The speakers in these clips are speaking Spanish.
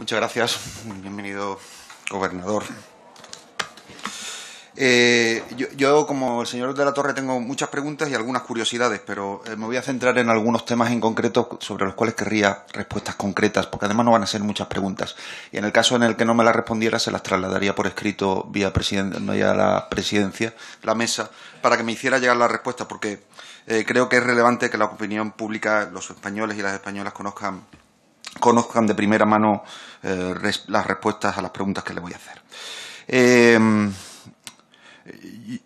Muchas gracias. Bienvenido, gobernador. Eh, yo, como el señor de la Torre, tengo muchas preguntas y algunas curiosidades, pero eh, me voy a centrar en algunos temas en concreto sobre los cuales querría respuestas concretas, porque además no van a ser muchas preguntas. Y en el caso en el que no me las respondiera, se las trasladaría por escrito vía la presidencia, la mesa, para que me hiciera llegar la respuesta, porque eh, creo que es relevante que la opinión pública, los españoles y las españolas conozcan conozcan de primera mano eh, las respuestas a las preguntas que le voy a hacer. Eh,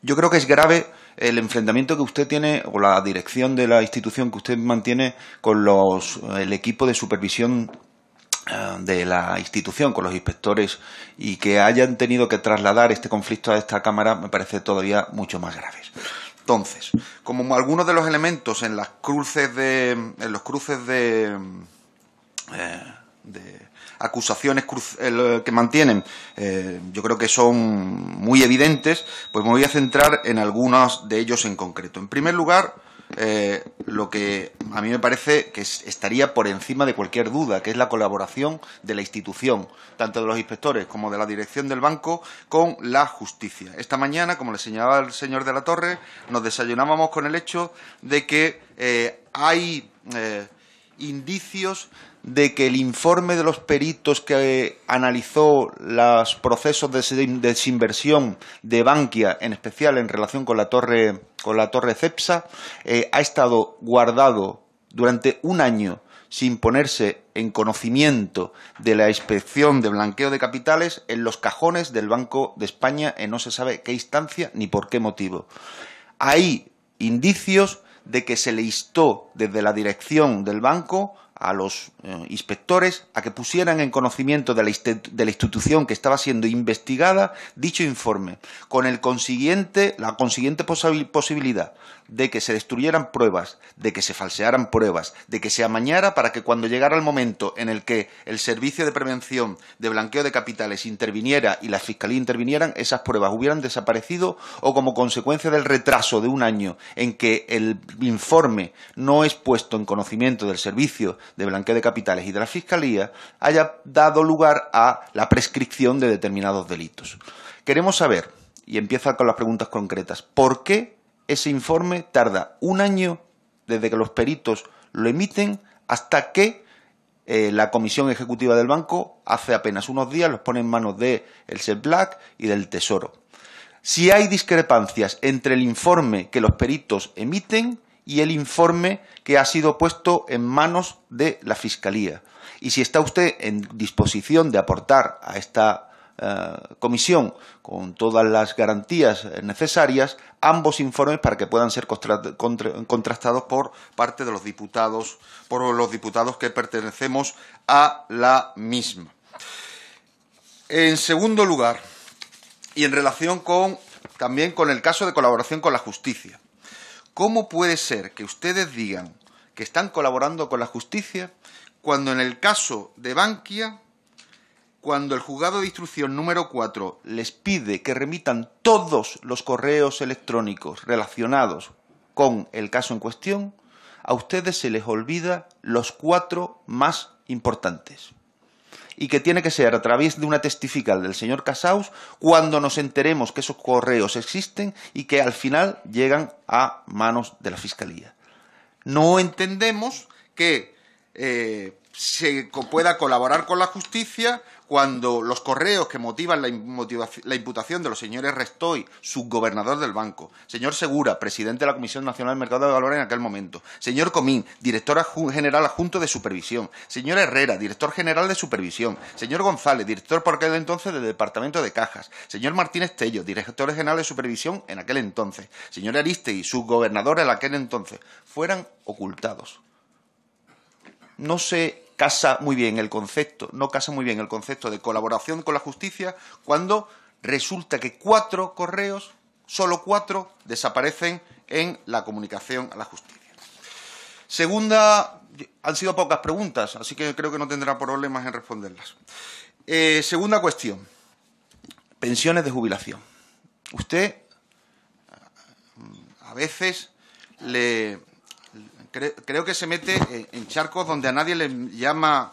yo creo que es grave el enfrentamiento que usted tiene o la dirección de la institución que usted mantiene con los, el equipo de supervisión eh, de la institución con los inspectores y que hayan tenido que trasladar este conflicto a esta cámara me parece todavía mucho más grave. Entonces, como algunos de los elementos en las cruces de en los cruces de eh, de acusaciones eh, que mantienen, eh, yo creo que son muy evidentes, pues me voy a centrar en algunos de ellos en concreto. En primer lugar, lo que a mí me parece que estaría por encima de cualquier duda, que es la colaboración de la institución, tanto de los inspectores como de la dirección del banco, con la justicia. Esta mañana, como le señalaba el señor de la Torre, nos desayunábamos con el hecho de que hay indicios de que el informe de los peritos que eh, analizó los procesos de desinversión de Bankia, en especial en relación con la torre, con la torre Cepsa, eh, ha estado guardado durante un año sin ponerse en conocimiento de la inspección de blanqueo de capitales en los cajones del Banco de España en no se sabe qué instancia ni por qué motivo. Hay indicios de que se le instó desde la dirección del banco a los eh, inspectores a que pusieran en conocimiento de la, de la, institución que estaba siendo investigada dicho informe, con el consiguiente, la consiguiente posibilidad de que se destruyeran pruebas, de que se falsearan pruebas, de que se amañara para que cuando llegara el momento en el que el Servicio de Prevención de Blanqueo de Capitales interviniera y la Fiscalía intervinieran, esas pruebas hubieran desaparecido o como consecuencia del retraso de un año en que el informe no es puesto en conocimiento del Servicio de Blanqueo de Capitales y de la Fiscalía, haya dado lugar a la prescripción de determinados delitos. Queremos saber, y empieza con las preguntas concretas, ¿por qué ese informe tarda un año desde que los peritos lo emiten hasta que eh, la comisión ejecutiva del banco hace apenas unos días los pone en manos de el y del Tesoro. Si hay discrepancias entre el informe que los peritos emiten y el informe que ha sido puesto en manos de la Fiscalía. Y si está usted en disposición de aportar a esta eh, comisión con todas las garantías eh, necesarias ambos informes para que puedan ser contrastados por parte de los diputados, por los diputados que pertenecemos a la misma. En segundo lugar, y en relación con también con el caso de colaboración con la justicia. ¿Cómo puede ser que ustedes digan que están colaborando con la justicia cuando en el caso de Bankia cuando el juzgado de instrucción número 4 les pide que remitan todos los correos electrónicos relacionados con el caso en cuestión, a ustedes se les olvida los cuatro más importantes. Y que tiene que ser a través de una testifical del señor Casaus cuando nos enteremos que esos correos existen y que al final llegan a manos de la Fiscalía. No entendemos que eh, se pueda colaborar con la justicia cuando los correos que motivan la, imputación de los señores Restoy, subgobernador del banco, señor Segura, presidente de la Comisión Nacional del Mercado de Valores en aquel momento, señor Comín, director general adjunto de Supervisión, señor Herrera, director general de Supervisión, señor González, director por aquel entonces del Departamento de Cajas, señor Martínez Tello, director general de Supervisión en aquel entonces, señor Aristegui, subgobernador en aquel entonces, fueran ocultados. No sé casa muy bien el concepto, no casa muy bien el concepto de colaboración con la justicia cuando resulta que cuatro correos, solo cuatro, desaparecen en la comunicación a la justicia. Segunda, han sido pocas preguntas, así que creo que no tendrá problemas en responderlas. Eh, segunda cuestión, pensiones de jubilación. Usted mm, a veces le, creo que se mete en charcos donde a nadie le llama,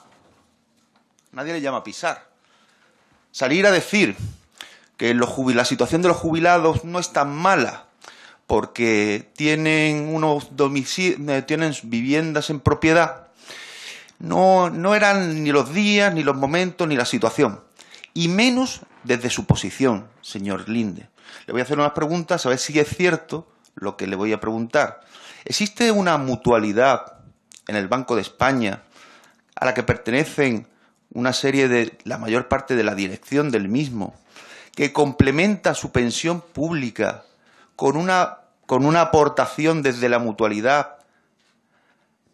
nadie le llama pisar. Salir a decir que la situación de los jubilados no es tan mala porque tienen unos eh, tienen viviendas en propiedad. no eran ni los días, ni los momentos, ni la situación. Y menos desde su posición, señor Linde. Le voy a hacer unas preguntas a ver si es cierto lo que le voy a preguntar. ¿Existe una mutualidad en el Banco de España a la que pertenecen una serie de la mayor parte de la dirección del mismo, que complementa su pensión pública con una, con una aportación desde la mutualidad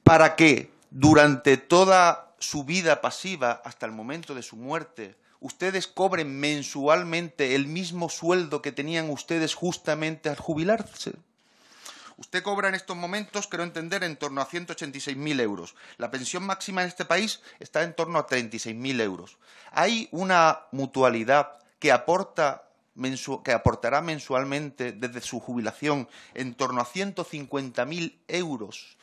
para que durante toda su vida pasiva hasta el momento de su muerte ustedes cobren mensualmente el mismo sueldo que tenían ustedes justamente al jubilarse? Usted cobra en estos momentos, creo entender, en torno a 186.000 euros. La pensión máxima en este país está en torno a 36.000 euros. ¿Hay una mutualidad que aportará mensualmente desde su jubilación en torno a 150.000 euros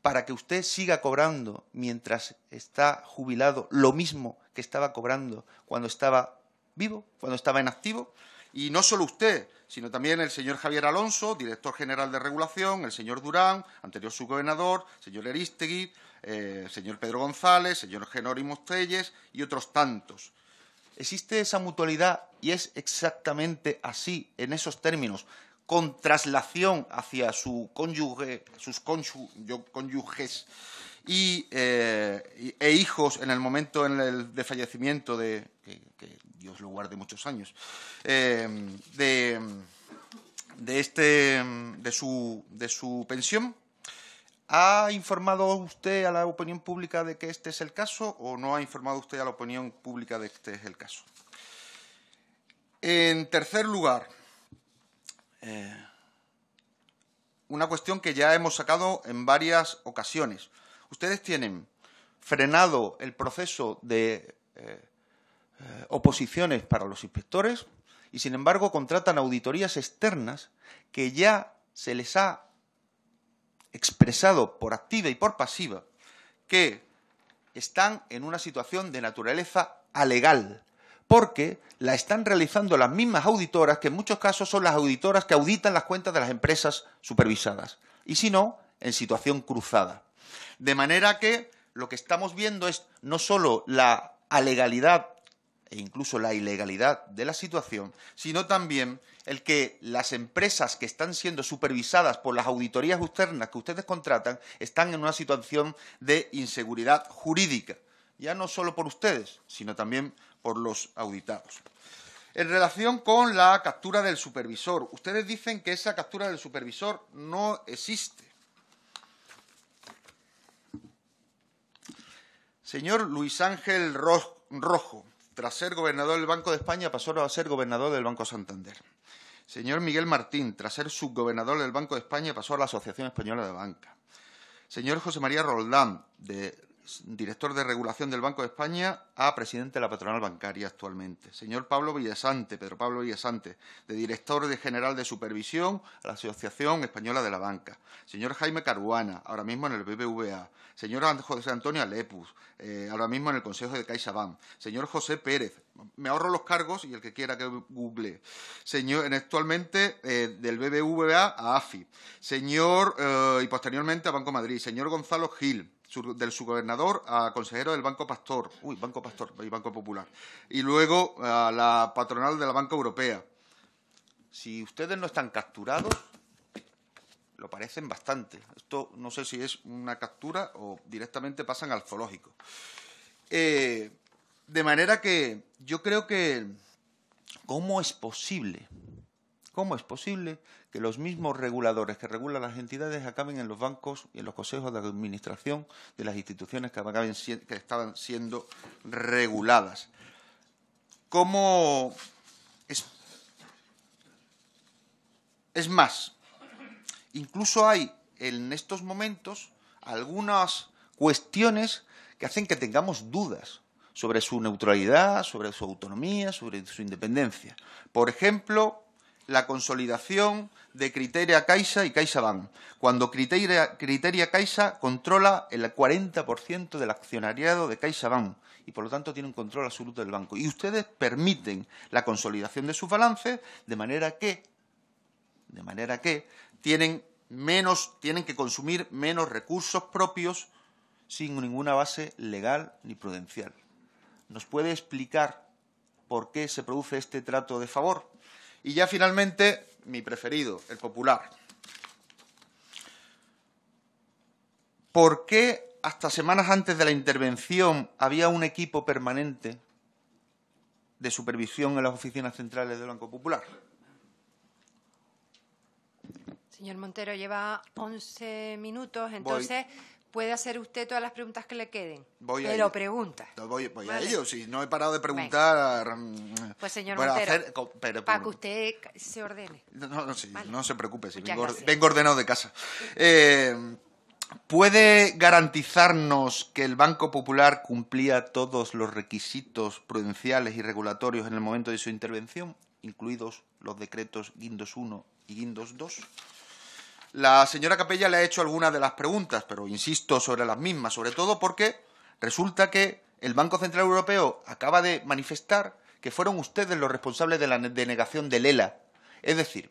para que usted siga cobrando mientras está jubilado lo mismo que estaba cobrando cuando estaba vivo, cuando estaba en activo? Y no solo usted, sino también el señor Javier Alonso, director general de regulación, el señor Durán, anterior subgobernador, señor Eristegui, el eh, señor Pedro González, señor y Telles y otros tantos. Existe esa mutualidad y es exactamente así, en esos términos, con traslación hacia su cónyuge, sus cónyuges eh, y, e hijos en el momento en de fallecimiento de, lugar de muchos años, eh, este, de, su, pensión. ¿Ha informado usted a la opinión pública de que este es el caso o no ha informado usted a la opinión pública de que este es el caso? En tercer lugar, eh, una cuestión que ya hemos sacado en varias ocasiones. Ustedes tienen frenado el proceso de eh, eh, oposiciones para los inspectores y sin embargo contratan auditorías externas que ya se les ha expresado por activa y por pasiva que están en una situación de naturaleza alegal, porque la están realizando las mismas auditoras, que en muchos casos son las auditoras que auditan las cuentas de las empresas supervisadas, y si no, en situación cruzada. De manera que lo que estamos viendo es no solo la alegalidad e incluso la ilegalidad de la situación, sino también el que las empresas que están siendo supervisadas por las auditorías externas que ustedes contratan están en una situación de inseguridad jurídica, ya no solo por ustedes, sino también por los auditados. En relación con la captura del supervisor, ustedes dicen que esa captura del supervisor no existe. Señor Luis Ángel Rojo, tras ser gobernador del Banco de España, pasó a ser gobernador del Banco Santander. Señor Miguel Martín, tras ser subgobernador del Banco de España, pasó a la Asociación Española de Banca. Señor José María Roldán, de director de regulación del Banco de España, a presidente de la patronal bancaria actualmente. Señor Pablo Villasante, Pedro Pablo Villasante, de director general de supervisión a la Asociación Española de la Banca. Señor Jaime Caruana, ahora mismo en el BBVA. Señor José Antonio Alepus, eh, ahora mismo en el Consejo de CaixaBank. Señor José Pérez, me ahorro los cargos y el que quiera que google. Señor, actualmente eh, del BBVA a AFI. Señor, eh, y posteriormente a Banco Madrid. Señor Gonzalo Gil del subgobernador a consejero del Banco Pastor, uy, Banco Pastor y Banco Popular, y luego a la patronal de la Banca Europea. Si ustedes no están capturados, lo parecen bastante. Esto no sé si es una captura o directamente pasan al zoológico. Eh, de manera que yo creo que, ¿cómo es posible ¿Cómo es posible que los mismos reguladores que regulan las entidades acaben en los bancos y en los consejos de administración de las instituciones que, estaban siendo reguladas? ¿Cómo es, es más? Incluso hay en estos momentos algunas cuestiones que hacen que tengamos dudas sobre su neutralidad, sobre su autonomía, sobre su independencia. Por ejemplo, la consolidación de Criteria Caixa y CaixaBank, cuando Criteria, Caixa controla el 40% del accionariado de CaixaBank y por lo tanto tiene un control absoluto del banco. Y ustedes permiten la consolidación de sus balances de manera que, de manera que tienen menos, tienen que consumir menos recursos propios sin ninguna base legal ni prudencial. ¿Nos puede explicar por qué se produce este trato de favor? Y ya finalmente, mi preferido, el popular. ¿Por qué hasta semanas antes de la intervención había un equipo permanente de supervisión en las oficinas centrales del Banco Popular? Señor Montero, lleva 11 minutos, entonces puede hacer usted todas las preguntas que le queden. Voy pero pregunta. Voy, a ello, sí. No he parado de preguntar. Mm, pues, señor para que usted se ordene. No, no, sí, no se preocupe, vengo, ordenado de casa. Eh, ¿Puede garantizarnos que el Banco Popular cumplía todos los requisitos prudenciales y regulatorios en el momento de su intervención, incluidos los decretos Guindos 1 y Guindos 2? La señora Capella le ha hecho algunas de las preguntas, pero insisto sobre las mismas, sobre todo porque resulta que el Banco Central Europeo acaba de manifestar que fueron ustedes los responsables de la denegación del ELA. Es decir,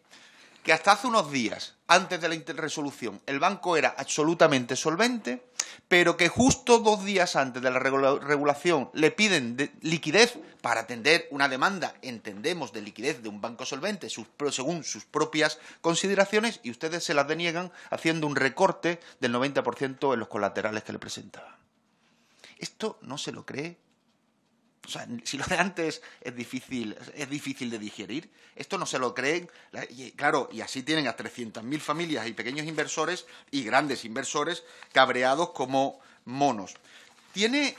que hasta hace unos días, antes de la resolución, el banco era absolutamente solvente, pero que justo dos días antes de la regulación le piden liquidez para atender una demanda, entendemos, de liquidez de un banco solvente según sus propias consideraciones y ustedes se las deniegan haciendo un recorte del 90% en los colaterales que le presentaban. Esto no se lo cree si lo de antes es difícil, es difícil de digerir, esto no se lo creen. Y, claro, y así tienen a 300.000 familias y pequeños inversores y grandes inversores cabreados como monos. ¿Tiene,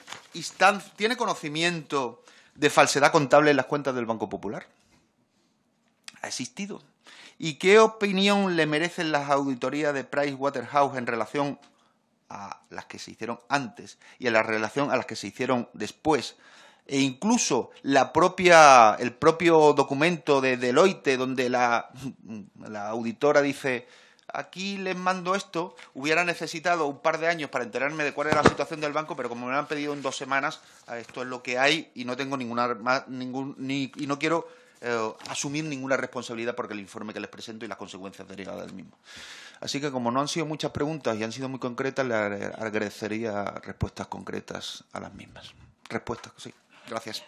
conocimiento de falsedad contable en las cuentas del Banco Popular? ¿Ha existido? ¿Y qué opinión le merecen las auditorías de Pricewaterhouse en relación a las que se hicieron antes y a la relación a las que se hicieron después? e incluso la propia, el propio documento de Deloitte, donde la, auditora dice, aquí les mando esto, hubiera necesitado un par de años para enterarme de cuál era la situación del banco, pero como me lo han pedido en dos semanas, esto es lo que hay y no tengo ninguna, ningún, y no quiero eh, asumir ninguna responsabilidad porque el informe que les presento y las consecuencias derivadas del mismo. Así que como no han sido muchas preguntas y han sido muy concretas, les agradecería respuestas concretas a las mismas. Respuestas, sí. Gracias.